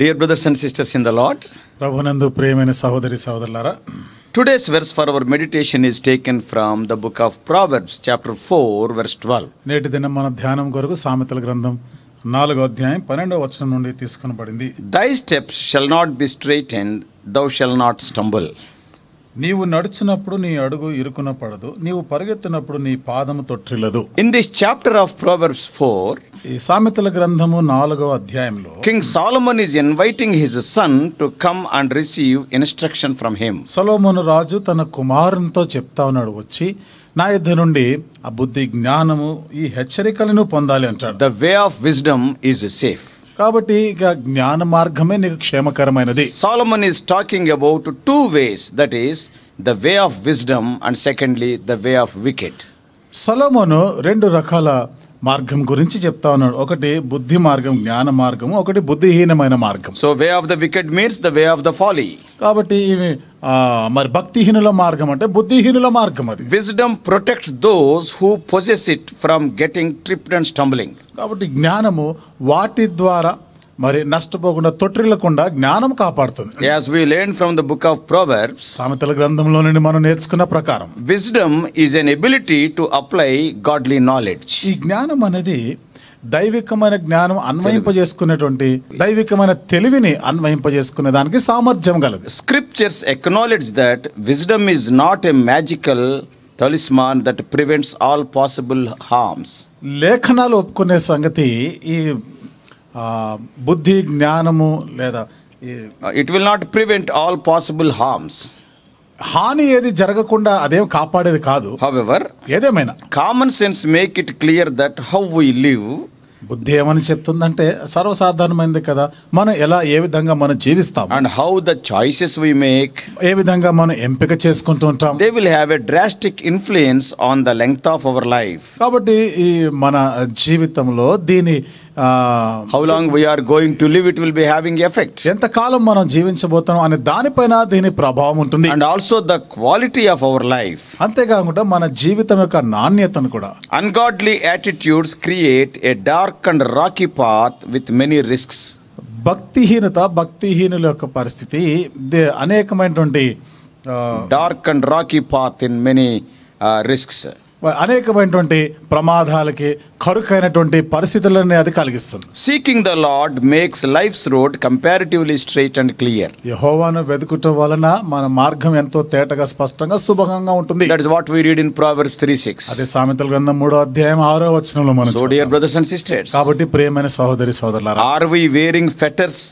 Dear brothers and sisters in the Lord ప్రభునందు ప్రేమైన సహోదరి సహోదరులారా today's verse for our meditation is taken from the book of Proverbs chapter four verse twelve నేటి దినం మన ధ్యానం కొరకు సామెతల గ్రంథం నాలుగో అధ్యాయం పన్నెండవ వచనం నుండి తీసుకునబడింది thy steps shall not be straight and thou shall not stumble నీవు నడుచున్నప్పుడు నీ అడుగు ఇరుకున పడదు నీవు పరిగెత్తినప్పుడు నీ పాదము తొట్టిల్లదు in this chapter of Proverbs four ఈ సామెతల గ్రంథము నాలుగో అధ్యాయంలో king Solomon is inviting his son to come and receive instruction from him సలోమోను రాజు తన కుమారునితో చెప్తా ఉన్నాడు వచ్చి నా ఇద్దరు నుండి ఆ బుద్ధి జ్ఞానము ఈ హెచ్చరికలను పొందాలి అంటాడు the way of wisdom is safe కాబట్టి ఇక జ్ఞాన మార్గమే నీకు క్షేమకరమైనది Solomon is talking about two ways that is the way of wisdom and secondly the way of wicked సలోమోను రెండు రకాల మార్గం గురించి చెప్తా ఉన్నాడు ఒకటి బుద్ధి మార్గం జ్ఞాన మార్గం ఒకటి బుద్ధిహీనమైన మార్గం so way of the wicked means the way of the folly కాబట్టి మరి భక్తిహీనుల మార్గం అంటే బుద్ధిహీనుల మార్గం అది wisdom protects those who possess it from getting tripped and stumbling కాబట్టి జ్ఞానము వాటి ద్వారా మరి నష్టపోకుండా తొట్టిల్లకుండా జ్ఞానం కాపాడుతుంది as we learn from the book of Proverbs సామెతల గ్రంథంలో నుండి మనం నేర్చుకున్న ప్రకారం wisdom is an ability to apply godly knowledge ఈ జ్ఞానం అనేది దైవికమైన జ్ఞానం అన్వయింపజేసుకునేటువంటి దైవికమైన తెలివిని అన్వయింపజేసుకునే దానికి సామర్థ్యం కలదు scriptures acknowledge that wisdom is not a magical talisman that prevents all possible harms లేఖనాలు ఒప్పుకునే సంగతి ఈ బుద్ధి జ్ఞానము లేదా it will not prevent all possible harms హాని ఏది జరగకుండా అదేం కాపాడేది కాదు హవెవర్ ఏదేమైనా common sense make it clear that how we live బుద్ధి ఏమని చెప్తుందంటే సర్వసాధారణమైనది కదా మనం ఎలా ఏ విధంగా మనం జీవిస్తాం and how the choices we make ఏ విధంగా మనం ఎంపిక చేసుకుంటూ ఉంటాం they will have a drastic influence on the length of our life కాబట్టి ఈ మన జీవితంలో దీని how long are going to live it will be having effect ఎంత కాలం మనం జీవించబోతున్నాం అనే దానిపైన దీని ప్రభావం ఉంటుంది and also the quality of our life అంతేకాకుండా మన జీవితం యొక్క నాణ్యతను కూడా ungodly attitudes create A dark and rocky path with many risks భక్తిహీనత భక్తిహీనుల యొక్క పరిస్థితి అనేకమైనటువంటి dark and rocky path in many risks అనేకమైనటువంటి ప్రమాదాలకి కరుకైనటువంటి పరిస్థితులన్నీ అది కలిగిస్తుంది seeking the Lord makes life's road comparatively straight and clear యహోవాను వెతుకుట వలన మన మార్గం ఎంతో తేటగా స్పష్టంగా శుభంగా ఉంటుంది that is what we read in Proverbs 36 అదే సామెతల గ్రంథం 3వ అధ్యాయం 6వ వచనంలో మనం so dear brothers and sisters కాబట్టి ప్రేమైన సహోదరి సోదరులారా are we wearing fetters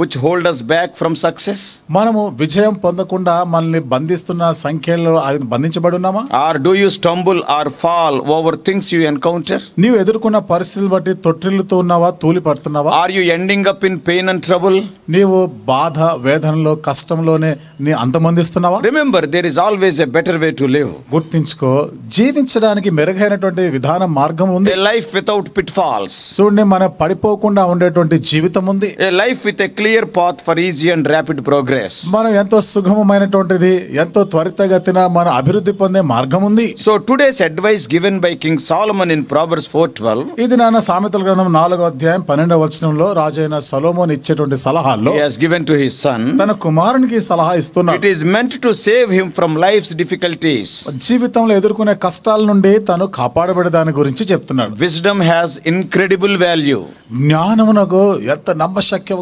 which hold us back from success మనము విజయం పొందకుండా మనల్ని బంధిస్తున్న సంఖ్యలో బంధించబడి ఉన్నామా or do you stumble or fall over things you encounter నీవు ఎదుర్కొన్న పరిస్థితులు బట్టి తొట్టిల్లుతూ ఉన్నావా తూలి పడుతున్నావా are you ending up in pain and trouble నీవు బాధ వేదనలో కష్టంలోనే నీ అంతమందిస్తున్నావా remember there is always a better way to live గుర్తించుకో జీవించడానికి మెరుగైనటువంటి విధానం మార్గం ఉంది లైఫ్ వితౌట్ పిట్ ఫాల్స్ చూడండి మనం పడిపోకుండా ఉండేటువంటి జీవితం ఉంది life with a clear path for easy and rapid progress మనం ఎంతో సుగమమైనటువంటిది ఎంతో త్వరితగతిన మన అభివృద్ధి పొందే మార్గం ఉంది so today's advice given by king Solomon in Proverbs four twelve ఇది నాన్న సామెతల గ్రంథం నాలుగో అధ్యాయం పన్నెండవ వచనంలో రాజైన సలోమోన్ ఇచ్చేటువంటి సలహాల్లో has given to his son తన కుమారునికి సలహా ఇస్తున్నా it is meant to save him from life's difficulties జీవితంలో ఎదుర్కొనే కష్టాల నుండి తను కాపాడబడే దాని గురించి చెప్తున్నాడు విజ్డమ్ హ్యాస్ ఇన్క్రెడిబుల్ వాల్యూ జ్ఞానమునకు ఎంత నమ్మశక్యం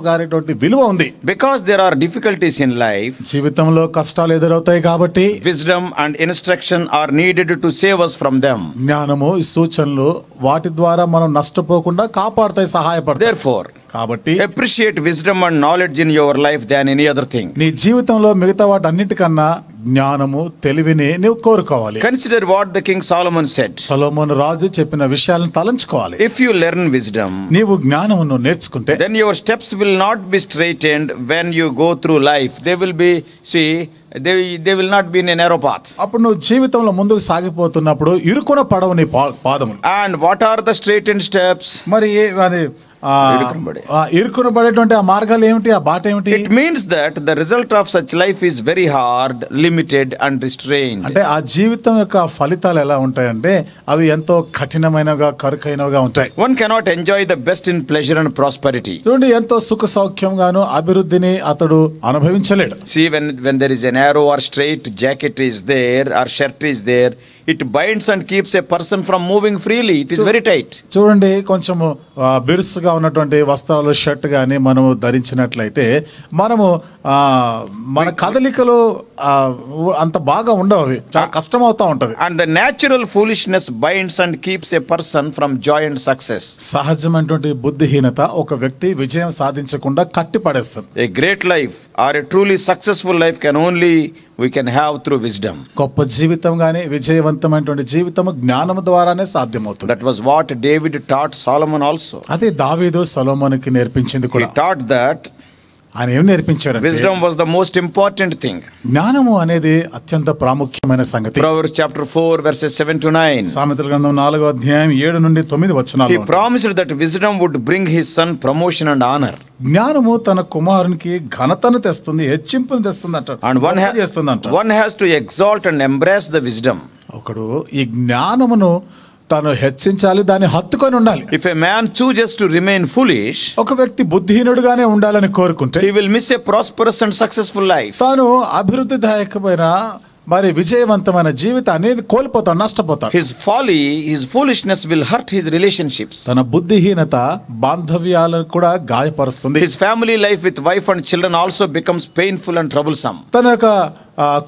విలువ ఉంది because there are difficulties in life జీవితంలో కష్టాలు ఎదురవుతాయి కాబట్టి wisdom and instruction are needed to save us from them జ్ఞానము సూచనలు వాటి ద్వారా మనం నష్టపోకుండా కాపాడతాయి సహాయపడతాయి దేర్ ఫోర్ కాబట్టి appreciate wisdom and knowledge in your life than any other thing నీ జీవితంలో మిగతా వాటి అన్నిటికన్నా జ్ఞానము తెలివిని నువ్వు కోరుకోవాలి consider what the king Solomon said Solomon రాజు చెప్పిన విషయాలను తలంచుకోవాలి ఇఫ్ యు లెర్న్ విజ్డమ్ నీవు జ్ఞానమును నేర్చుకుంటే then your steps will not be straight and when you go through life they will be see they they will not be in error అప్పుడు నువ్వు జీవితంలో ముందుకు సాగిపోతున్నప్పుడు ఇరుకున పడవు నీ పాదములు and what are the straight and steps మరి అది ఇరుకునబడేటువంటి ఆ మార్గాలు ఏమిటి ఆ బాట ఏమిటి it means that the result of such life is very hard limited and restrain అంటే ఆ జీవితం యొక్క ఫలితాలు ఎలా ఉంటాయంటే అవి ఎంతో కఠినమైనగా కరుకైనగా ఉంటాయి one cannot enjoy the best in pleasure and prosperity చూడండి ఎంతో సుఖ సౌఖ్యంగాను అభివృద్ధిని అతడు అనుభవించలేడు see when when there is an narrow or straight jacket is there or shirt is there it binds and keeps a person from moving freely it is very tight చూడండి కొంచెము బిరుసుగా ఉన్నటువంటి వస్త్రాలు షర్ట్ కానీ మనము ధరించినట్లయితే మనము మన కదలికలు అంత బాగా ఉండవు అవి చాలా కష్టం ఉంటుంది and natural foolishness binds and keeps a person from joy and success సహజమైనటువంటి బుద్ధిహీనత ఒక వ్యక్తి విజయం సాధించకుండా కట్టి పడేస్తుంది a great life or a truly successful life can only we can have through wisdom గొప్ప జీవితం కానీ విజయవంతమైనటువంటి జీవితం జ్ఞానం ద్వారానే సాధ్యమవుతుంది that was what David taught Solomon also అదే దావీదు కి నేర్పించింది కూడా టాట్ దట్ ఆయన ఏం నేర్పించారు wisdom was the most important thing జ్ఞానము అనేది అత్యంత ప్రాముఖ్యమైన సంగతి చాప్టర్ 4 వర్సెస్ 7 టు 9 సామెతల గ్రంథం 4వ అధ్యాయం 7 నుండి 9 వచనాలు he promised that wisdom would bring his son promotion and honour జ్ఞానము తన కుమారునికి ఘనతను తెస్తుంది హెచ్చింపును తెస్తుంది అంటాడు అండ్ వన్ చేస్తుంది అంటారు one has to exalt and embrace the wisdom ఒకడు ఈ జ్ఞానమును తను హెచ్చించాలి దాన్ని హత్తుకొని ఉండాలి if a man chooses to remain foolish ఒక వ్యక్తి బుద్ధిహీనుడుగానే ఉండాలని కోరుకుంటే he will miss a prosperous and successful life తాను అభివృద్ధిదాయకమైన మరి విజయవంతమైన జీవితాన్ని కోల్పోతాడు నష్టపోతాడు his folly his foolishness will hurt his relationships తన బుద్ధిహీనత బాంధవ్యాలను కూడా గాయపరుస్తుంది his family life with wife and children also becomes painful and troublesome తన యొక్క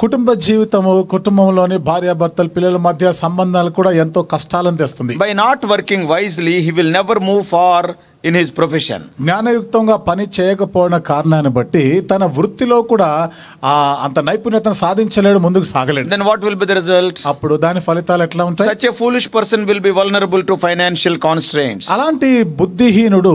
కుటుంబ జీవితము కుటుంబంలోని భార్యాభర్తలు పిల్లల మధ్య సంబంధాలు కూడా ఎంతో కష్టాలను తెస్తుంది by not working wisely he will never move far in his profession జ్ఞానయుక్తంగా పని చేయకపోయిన కారణాన్ని బట్టి తన వృత్తిలో కూడా ఆ అంత నైపుణ్యతను సాధించలేడు ముందుకు సాగలేడు then what will be the result అప్పుడు దాని ఫలితాలు ఎట్లా ఉంటాయి such a foolish person will be vulnerable to financial constraints అలాంటి బుద్ధిహీనుడు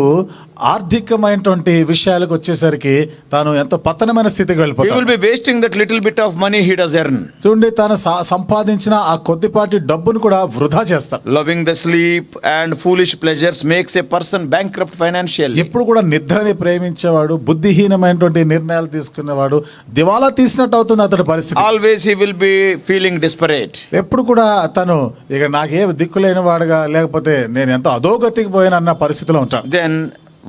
ఆర్థికమైనటువంటి విషయాలకు వచ్చేసరికి తాను ఎంతో పతనమైన స్థితికి వెళ్ళిపోతాడు will be wasting that little bit of money he does earn చూడండి తాను సంపాదించిన ఆ కొద్దిపాటి డబ్బును కూడా వృధా చేస్తాడు loving the sleep and foolish pleasures makes a person bank bankrupt financial ఎప్పుడు కూడా నిద్రని ప్రేమించేవాడు బుద్ధిహీనమైనటువంటి నిర్ణయాలు తీసుకునేవాడు దివాలా తీసినట్టు అవుతుంది అతడి పరిస్థితి always he will be feeling desperate ఎప్పుడు కూడా తను ఇక నాకే దిక్కులేని వాడుగా లేకపోతే నేను ఎంతో అధోగతికి పోయాను అన్న పరిస్థితిలో ఉంటాను then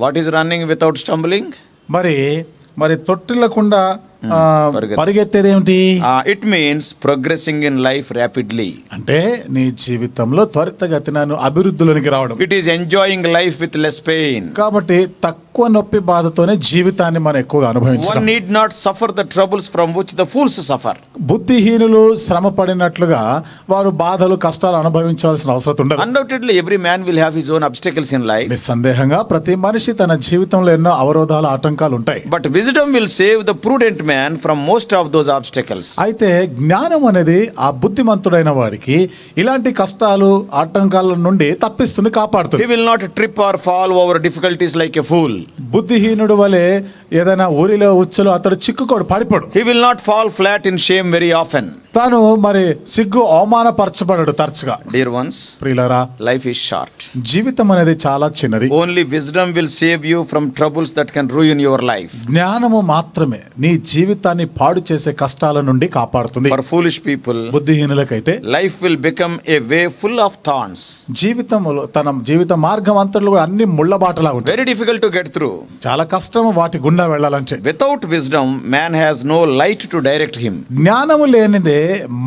what is running without stumbling? మరి మరి తొట్టిల్లకుండా పరిగెత్తేది ఏమిటి it means progressing in life rapidly అంటే నీ జీవితంలో నన్ను అభివృద్ధిలోనికి రావడం it is enjoying life with less pain కాబట్టి తక్కువ తక్కువ నొప్పి బాధతోనే జీవితాన్ని మనం ఎక్కువగా అనుభవించాలి need not suffer the troubles from which the fools suffer బుద్ధిహీనులు శ్రమ పడినట్లుగా వారు బాధలు కష్టాలు అనుభవించాల్సిన అవసరం ఉండదు undoubtedly every man will have his own obstacles in life నిస్సందేహంగా ప్రతి మనిషి తన జీవితంలో ఎన్నో అవరోధాలు ఆటంకాలు ఉంటాయి but wisdom will save the prudent man from most of those obstacles అయితే జ్ఞానం అనేది ఆ బుద్ధిమంతుడైన వారికి ఇలాంటి కష్టాలు ఆటంకాల నుండి తప్పిస్తుంది కాపాడుతుంది will not trip or fall over difficulties like a fool బుద్ధిహీనుడు వలె ఏదైనా ఊరిలో ఉచ్చలో అతడు చిక్కుకోడు పడిపోడు he will not fall flat in shame very often తాను మరి సిగ్గు అవమానపరచబడడు తరచుగా డియర్ వన్స్ ప్రియులరా లైఫ్ ఇస్ షార్ట్ జీవితం అనేది చాలా చిన్నది only wisdom will save you from troubles that can ruin your life జ్ఞానము మాత్రమే నీ జీవితాన్ని పాడు చేసే కష్టాల నుండి కాపాడుతుంది for foolish people బుద్ధిహీనులకైతే life will become a way full of thorns జీవితంలో తన జీవిత మార్గం అంతట్లో కూడా అన్ని ముళ్ళబాటలా ఉంటాయి very difficult to get get through చాలా కష్టం వాటి గుండా వెళ్ళాలంటే without wisdom man has no light to direct him జ్ఞానము లేనిదే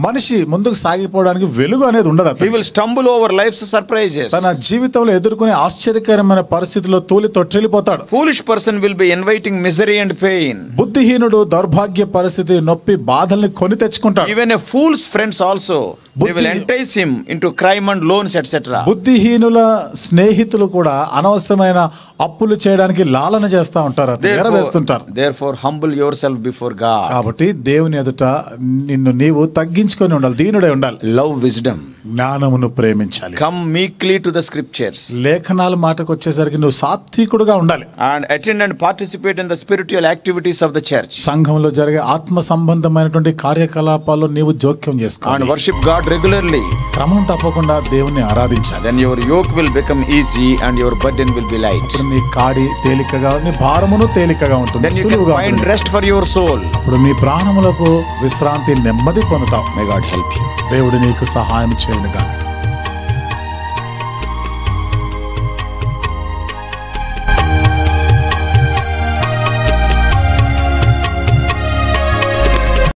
మనిషి ముందుకు సాగిపోవడానికి వెలుగు అనేది ఉండదు will stumble over life surprises తన జీవితంలో ఎదుర్కొనే ఆశ్చర్యకరమైన పరిస్థితిలో తూలి తొట్టిల్లిపోతాడు foolish person will be inviting misery and pain బుద్ధిహీనుడు దౌర్భాగ్య పరిస్థితి నొప్పి బాధల్ని కొని తెచ్చుకుంటాడు even a fool's friends also into crime and loans బుద్ధిహీనుల స్నేహితులు కూడా అనవసరమైన అప్పులు చేయడానికి దానికి లాలన చేస్తూ ఉంటారు వేస్తుంటారు therefore humble yourself before God కాబట్టి దేవుని ఎదుట నిన్ను నీవు తగ్గించుకొని ఉండాలి దీనుడే ఉండాలి లవ్ విజ్డమ్ జ్ఞానమును ప్రేమించాలి come meekly to the scriptures లేఖనాల మాటకు వచ్చేసరికి నువ్వు సాత్వికుడుగా ఉండాలి and attend and participate in the spiritual activities of the church సంఘంలో జరిగే ఆత్మ సంబంధమైనటువంటి కార్యకలాపాల్లో నీవు జోక్యం చేసుకో అండ్ వర్షిప్ గాడ్ రెగ్యులర్లీ క్రమం తప్పకుండా దేవుని ఆరాధించాలి then your yoke will become easy and your burden will be light నీ కాడి తేలికగా మీ భారమును తేలికగా ఉంటుంది సులువుగా రెస్ట్ ఫర్ యువర్ సోల్ ప్రాణములకు విశ్రాంతి నెమ్మది పొందుతాం మే గాడ్ హెల్ప్ యూ దేవుడు నీకు సహాయం చేయనుగా